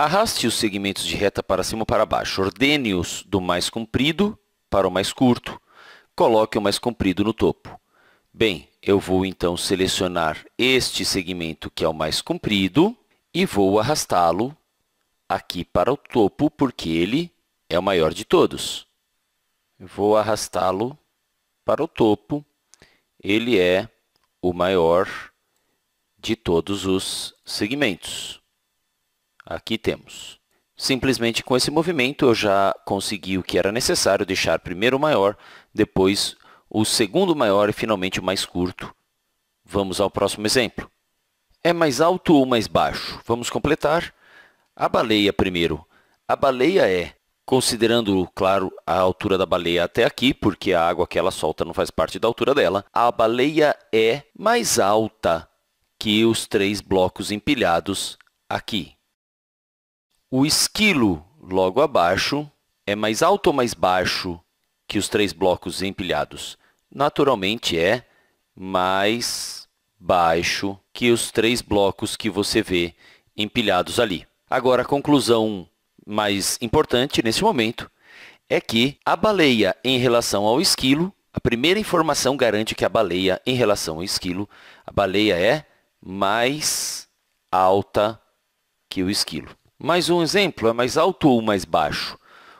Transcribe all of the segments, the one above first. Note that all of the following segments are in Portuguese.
Arraste os segmentos de reta para cima ou para baixo. Ordene-os do mais comprido para o mais curto. Coloque o mais comprido no topo. Bem, eu vou então selecionar este segmento que é o mais comprido e vou arrastá-lo aqui para o topo, porque ele é o maior de todos. vou arrastá-lo para o topo. Ele é o maior de todos os segmentos. Aqui temos. Simplesmente com esse movimento, eu já consegui o que era necessário, deixar primeiro o maior, depois o segundo maior e, finalmente, o mais curto. Vamos ao próximo exemplo. É mais alto ou mais baixo? Vamos completar. A baleia primeiro. A baleia é, considerando, claro, a altura da baleia até aqui, porque a água que ela solta não faz parte da altura dela, a baleia é mais alta que os três blocos empilhados aqui. O esquilo, logo abaixo, é mais alto ou mais baixo que os três blocos empilhados? Naturalmente, é mais baixo que os três blocos que você vê empilhados ali. Agora, a conclusão mais importante nesse momento é que a baleia em relação ao esquilo, a primeira informação garante que a baleia em relação ao esquilo, a baleia é mais alta que o esquilo. Mais um exemplo, é mais alto ou mais baixo?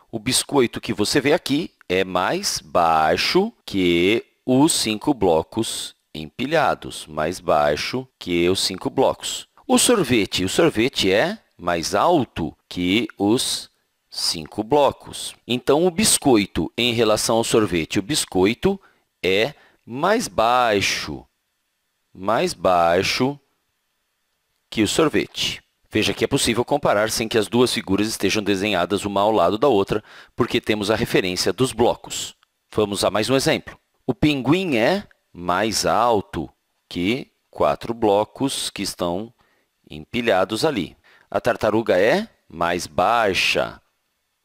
O biscoito que você vê aqui é mais baixo que os cinco blocos empilhados, mais baixo que os cinco blocos. O sorvete, o sorvete é mais alto que os cinco blocos. Então, o biscoito em relação ao sorvete, o biscoito é mais baixo, mais baixo que o sorvete. Veja que é possível comparar sem que as duas figuras estejam desenhadas uma ao lado da outra, porque temos a referência dos blocos. Vamos a mais um exemplo. O pinguim é mais alto que quatro blocos que estão empilhados ali. A tartaruga é mais baixa,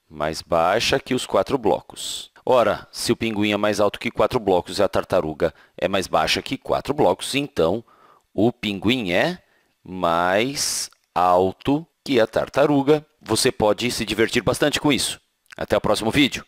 mais baixa que os quatro blocos. Ora, se o pinguim é mais alto que quatro blocos e a tartaruga é mais baixa que quatro blocos, então o pinguim é mais alto que a tartaruga. Você pode se divertir bastante com isso. Até o próximo vídeo.